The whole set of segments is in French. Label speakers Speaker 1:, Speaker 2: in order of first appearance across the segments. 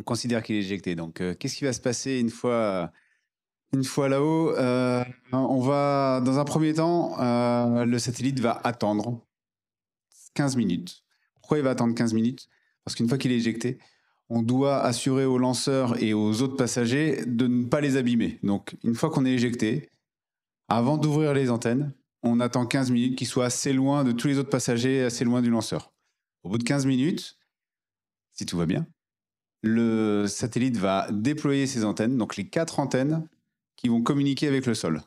Speaker 1: on considère qu'il est éjecté. Donc, euh, qu'est-ce qui va se passer une fois, une fois là-haut euh, On va, dans un premier temps, euh, le satellite va attendre 15 minutes. Pourquoi il va attendre 15 minutes Parce qu'une fois qu'il est éjecté, on doit assurer aux lanceurs et aux autres passagers de ne pas les abîmer. Donc, une fois qu'on est éjecté, avant d'ouvrir les antennes, on attend 15 minutes qu'il soit assez loin de tous les autres passagers, assez loin du lanceur. Au bout de 15 minutes, si tout va bien, le satellite va déployer ses antennes, donc les quatre antennes qui vont communiquer avec le sol.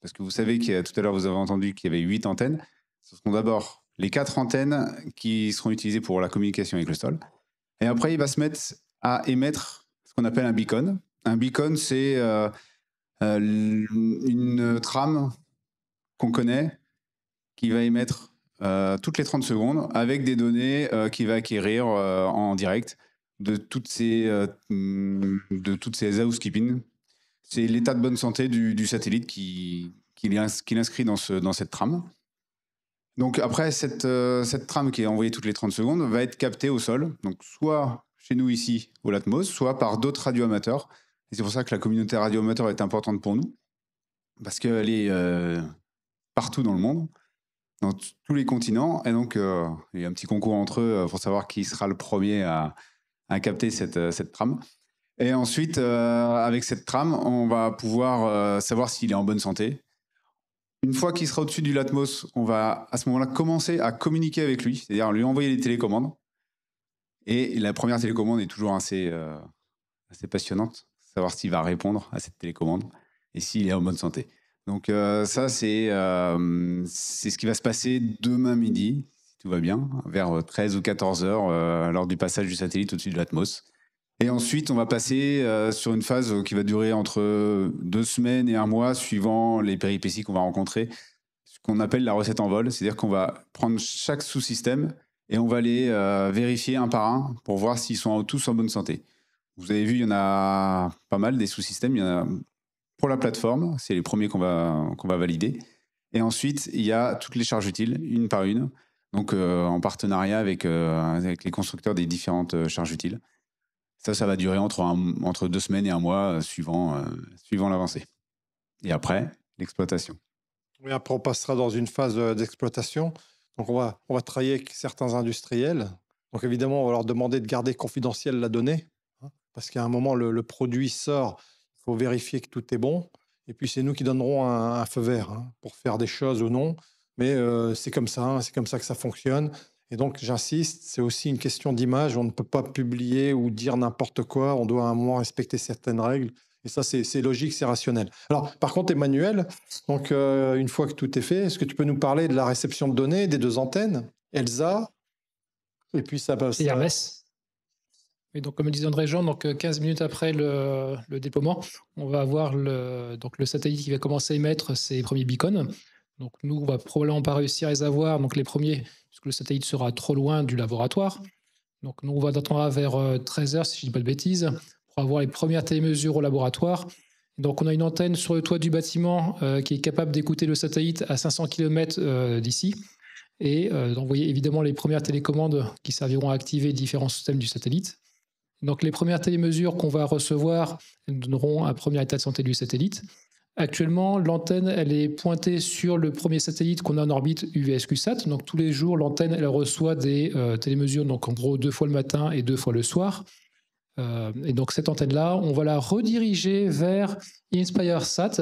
Speaker 1: Parce que vous savez que tout à l'heure, vous avez entendu qu'il y avait huit antennes. Ce seront d'abord les quatre antennes qui seront utilisées pour la communication avec le sol. Et après, il va se mettre à émettre ce qu'on appelle un beacon. Un beacon, c'est euh, euh, une trame qu'on connaît qui va émettre euh, toutes les 30 secondes avec des données qu'il va acquérir en direct de toutes ces, euh, mm, de toutes ces housekeeping. C'est l'état de bonne santé du, satellite qui, qui, l'inscrit dans, ce, dans cette trame. Donc après, cette, euh, cette trame qui est envoyée toutes les 30 secondes va être captée au sol, donc soit chez nous ici au Latmos, soit par d'autres radioamateurs. Et c'est pour ça que la communauté radioamateur est importante pour nous, parce qu'elle est euh, partout dans le monde, dans tous les continents. Et donc, il y a un petit concours entre eux pour savoir qui sera le premier à, à capter euh, cette, trame. Et ensuite, euh, avec cette trame, on va pouvoir euh, savoir s'il est en bonne santé. Une fois qu'il sera au-dessus du Latmos, on va à ce moment-là commencer à communiquer avec lui, c'est-à-dire lui envoyer les télécommandes. Et la première télécommande est toujours assez, assez passionnante, savoir s'il va répondre à cette télécommande et s'il est en bonne santé. Donc ça, c'est ce qui va se passer demain midi tout va bien, vers 13 euh, ou 14 heures euh, lors du passage du satellite au-dessus de l'atmos. Et ensuite, on va passer euh, sur une phase qui va durer entre deux semaines et un mois, suivant les péripéties qu'on va rencontrer, ce qu'on appelle la recette en vol, c'est-à-dire qu'on va prendre chaque sous-système et on va les vérifier un par un pour voir s'ils sont tous en bonne santé. Vous avez vu, il y en a pas mal des sous-systèmes. Il y en a pour la plateforme, c'est les premiers qu'on va, qu'on va valider. Et ensuite, il y a toutes les charges utiles, une par une donc euh, en partenariat euh, avec, les constructeurs des différentes euh, charges utiles. Ça, ça va durer entre, deux semaines et un mois, suivant, suivant l'avancée. Et après, l'exploitation.
Speaker 2: Oui, après, on passera dans une phase d'exploitation. Donc, on va, travailler avec certains industriels. Donc, évidemment, on va leur demander de garder confidentielle la donnée, hein, parce qu'à un moment, le, produit sort. Il faut vérifier que tout est bon. Et puis, c'est nous qui donnerons un, feu vert hein, pour faire des choses ou non mais euh, c'est comme ça, c'est comme ça que ça fonctionne. Et donc, j'insiste, c'est aussi une question d'image. On ne peut pas publier ou dire n'importe quoi. On doit à un moment respecter certaines règles. Et ça, c'est logique, c'est rationnel. Alors, par contre, Emmanuel, donc, euh, une fois que tout est fait, est-ce que tu peux nous parler de la réception de données des deux antennes, Elsa, et puis ça passe. Hermès.
Speaker 3: Et donc, comme le disait André Jean, donc 15 euh, minutes après le, le déploiement, on va avoir le, donc, le satellite qui va commencer à émettre ses premiers beacons. Donc nous, on va probablement pas réussir à les avoir, donc les premiers, puisque le satellite sera trop loin du laboratoire. Donc nous, on va d'attendre vers 13h, euh, si je ne dis pas de bêtises, pour avoir les premières télémesures au laboratoire. Donc on a une antenne sur le toit du bâtiment euh, qui est capable d'écouter le satellite à 500 km euh, d'ici et vous d'envoyer évidemment les premières télécommandes qui serviront à activer différents systèmes du satellite. Donc les premières télémesures qu'on va recevoir nous donneront un premier état de santé du satellite. Actuellement, l'antenne, elle est pointée sur le premier satellite qu'on a en orbite, UVSQSat. Donc tous les jours, l'antenne, elle reçoit des euh, télémesures, donc en gros deux fois le matin et deux fois le soir. Euh, et donc cette antenne-là, on va la rediriger vers InspireSat.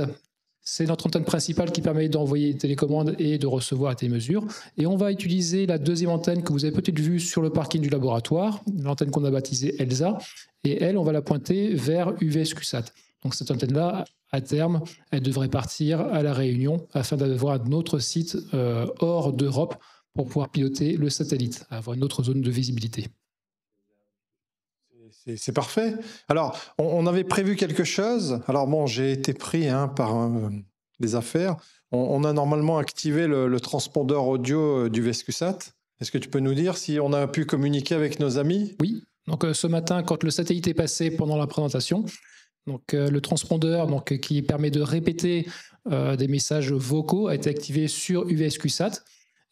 Speaker 3: C'est notre antenne principale qui permet d'envoyer des télécommandes et de recevoir des mesures Et on va utiliser la deuxième antenne que vous avez peut-être vue sur le parking du laboratoire, l'antenne qu'on a baptisée ELSA. Et elle, on va la pointer vers UVSQSat. Donc cette antenne-là, à terme, elle devrait partir à La Réunion afin d'avoir un autre site euh, hors d'Europe pour pouvoir piloter le satellite, avoir une autre zone de visibilité.
Speaker 2: C'est parfait. Alors, on, avait prévu quelque chose. Alors bon, j'ai été pris hein, par euh, des affaires. On, a normalement activé le, transpondeur audio euh, du Vescusat. Est-ce que tu peux nous dire si on a pu communiquer avec nos amis Oui.
Speaker 3: Donc ce matin, quand le satellite est passé pendant la présentation, donc, euh, le transpondeur donc, euh, qui permet de répéter euh, des messages vocaux a été activé sur UVSQSat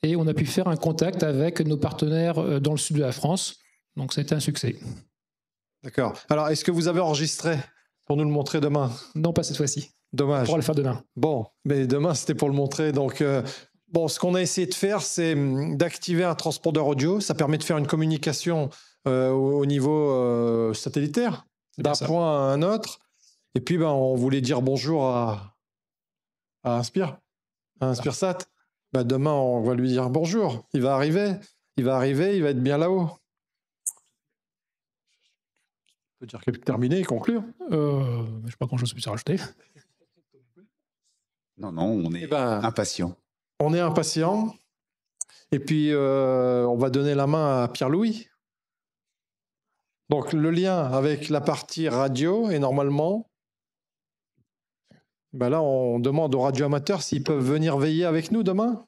Speaker 3: et on a pu faire un contact avec nos partenaires dans le sud de la France. Donc, c'était un succès.
Speaker 2: D'accord. Alors, est-ce que vous avez enregistré pour nous le montrer demain
Speaker 3: Non, pas cette fois-ci.
Speaker 2: Dommage. On pourra le faire demain. Bon, mais demain, c'était pour le montrer. Donc, Bon, ce qu'on a essayé de faire, c'est hum, d'activer un transpondeur audio. Ça permet de faire une communication au niveau satellitaire, d'un point à un autre. Et puis, ben, on voulait dire bonjour à, à Inspire, à InspireSat. Ben, demain, on va lui dire bonjour. Il va arriver, il va arriver, il va être bien là-haut.
Speaker 3: On peut
Speaker 1: dire qu'il est terminé et conclure.
Speaker 3: Euh, je sais pas quand je suis suis
Speaker 1: Non, non, on est eh ben, impatient.
Speaker 3: On est impatient.
Speaker 1: Et puis,
Speaker 2: euh, on va donner la main à Pierre-Louis. Donc, le lien avec la partie radio est normalement bah là, on demande aux radioamateurs s'ils peuvent venir veiller avec nous demain.